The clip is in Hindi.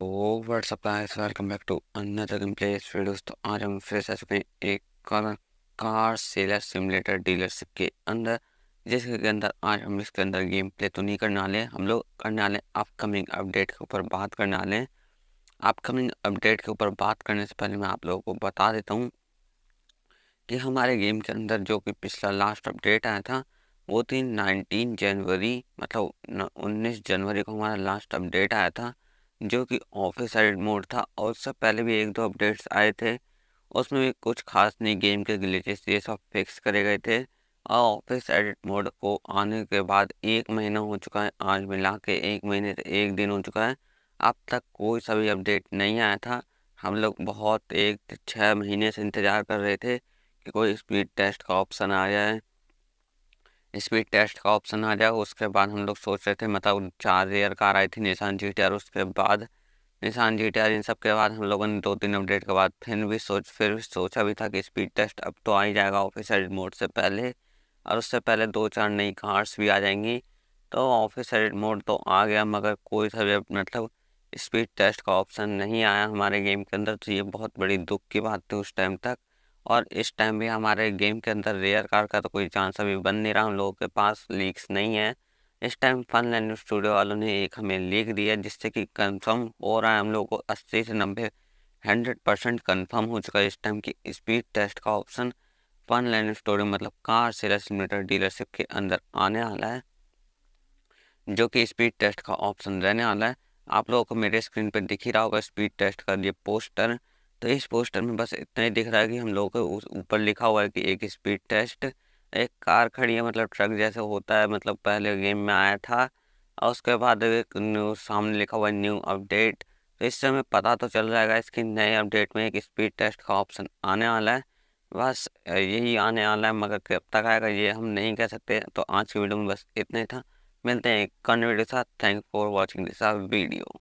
तो what's up guys welcome back to another place videos तो आज हम फिर से चुके हैं एक car car seller simulator dealership के अंदर जिसके अंदर आज हम इसके अंदर गेम प्ले तो नहीं करने वाले हम लोग करने वाले अपकमिंग अपडेट के ऊपर बात करने वाले अपकमिंग अपडेट के ऊपर बात करने से पहले मैं आप लोगों को बता देता हूँ कि हमारे गेम के अंदर जो कि पिछला लास्ट अपडेट आया था वो थी नाइनटीन जनवरी मतलब उन्नीस जनवरी को हमारा लास्ट अपडेट आया था जो कि ऑफिस साइड मोड था और उससे पहले भी एक दो अपडेट्स आए थे उसमें भी कुछ खास नहीं गेम के ग्लिचेस ये सब फिक्स करे गए थे और ऑफिस एडिट मोड को आने के बाद एक महीना हो चुका है आज मिला के एक महीने से एक दिन हो चुका है अब तक कोई सभी अपडेट नहीं आया था हम लोग बहुत एक छः महीने से इंतज़ार कर रहे थे कि कोई स्पीड टेस्ट का ऑप्शन आ जाए स्पीड टेस्ट का ऑप्शन आ जाएगा उसके बाद हम लोग सोच रहे थे मतलब चार एयर कार आई थी निशान जी टी उसके बाद निशान जी टी इन सब के बाद हम लोगों ने दो तीन अपडेट के बाद फिर भी सोच फिर भी सोचा भी था कि स्पीड टेस्ट अब तो आ ही जाएगा ऑफिसर मोड से पहले और उससे पहले दो चार नई कार्स भी आ जाएंगी तो ऑफिसर मोड तो आ गया मगर कोई सा भी मतलब स्पीड टेस्ट का ऑप्शन नहीं आया हमारे गेम के अंदर तो ये बहुत बड़ी दुख की बात थी उस टाइम तक और इस टाइम भी हमारे गेम के अंदर रेयर कार्ड का तो कोई चांस अभी बन नहीं रहा हम लोगों के पास लीक्स नहीं है इस टाइम फन लैंड स्टूडियो वालों ने एक हमें लीक दिया जिससे कि कंफर्म हो रहा है हम लोगों को अस्सी से नब्बे हंड्रेड परसेंट कन्फर्म हो चुका है इस टाइम की स्पीड टेस्ट का ऑप्शन फन लैंड स्टूडियो मतलब कार सेलर डीलरशिप के अंदर आने वाला है जो कि स्पीड टेस्ट का ऑप्शन रहने वाला है आप लोगों को मेरे स्क्रीन पर दिख ही रहा होगा स्पीड टेस्ट का ये पोस्टर तो इस पोस्टर में बस इतना ही दिख रहा है कि हम लोगों ऊपर लिखा हुआ है कि एक स्पीड टेस्ट एक कार खड़ी है मतलब ट्रक जैसे होता है मतलब पहले गेम में आया था और उसके बाद एक न्यू सामने लिखा हुआ है न्यू अपडेट तो इस समय पता तो चल जाएगा इसकी नए अपडेट में एक स्पीड टेस्ट का ऑप्शन आने वाला है बस यही आने वाला है मगर कब तक आएगा ये हम नहीं कह सकते तो आज की वीडियो में बस इतना ही था मिलते हैं एक कन्वीडियो साथ thank for watching this video